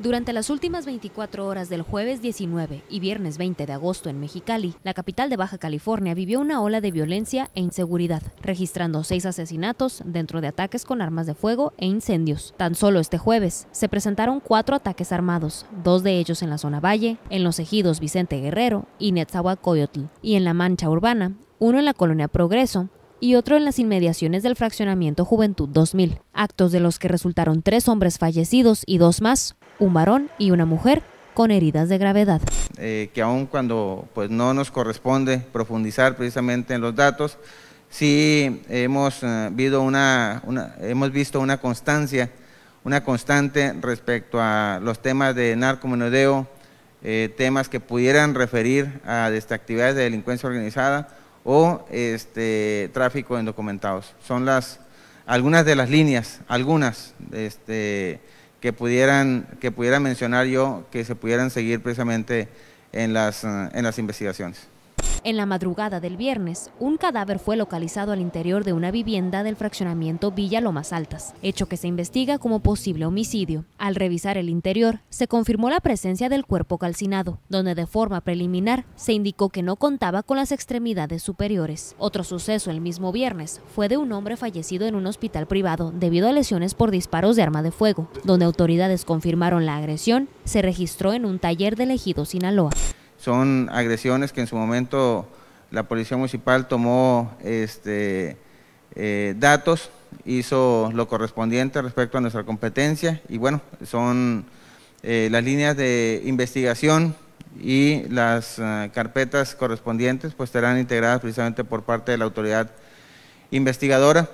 Durante las últimas 24 horas del jueves 19 y viernes 20 de agosto en Mexicali, la capital de Baja California vivió una ola de violencia e inseguridad, registrando seis asesinatos dentro de ataques con armas de fuego e incendios. Tan solo este jueves se presentaron cuatro ataques armados, dos de ellos en la zona Valle, en los ejidos Vicente Guerrero y Netzahuacoyotl, y en la Mancha Urbana, uno en la colonia Progreso y otro en las inmediaciones del fraccionamiento Juventud 2000, actos de los que resultaron tres hombres fallecidos y dos más un varón y una mujer con heridas de gravedad. Eh, que aun cuando pues, no nos corresponde profundizar precisamente en los datos, sí hemos, visto eh, una, hemos visto una constancia, una constante respecto a los temas de narcomenudeo, eh, temas que pudieran referir a actividades de delincuencia organizada o este, tráfico de indocumentados. Son las, algunas de las líneas, algunas, este, que pudieran, que pudiera mencionar yo, que se pudieran seguir precisamente en las, eh, en las investigaciones. En la madrugada del viernes, un cadáver fue localizado al interior de una vivienda del fraccionamiento Villa Lomas Altas, hecho que se investiga como posible homicidio. Al revisar el interior, se confirmó la presencia del cuerpo calcinado, donde de forma preliminar se indicó que no contaba con las extremidades superiores. Otro suceso el mismo viernes fue de un hombre fallecido en un hospital privado debido a lesiones por disparos de arma de fuego, donde autoridades confirmaron la agresión, se registró en un taller de ejido Sinaloa. Son agresiones que en su momento la Policía Municipal tomó este, eh, datos, hizo lo correspondiente respecto a nuestra competencia y bueno, son eh, las líneas de investigación y las eh, carpetas correspondientes pues serán integradas precisamente por parte de la autoridad investigadora.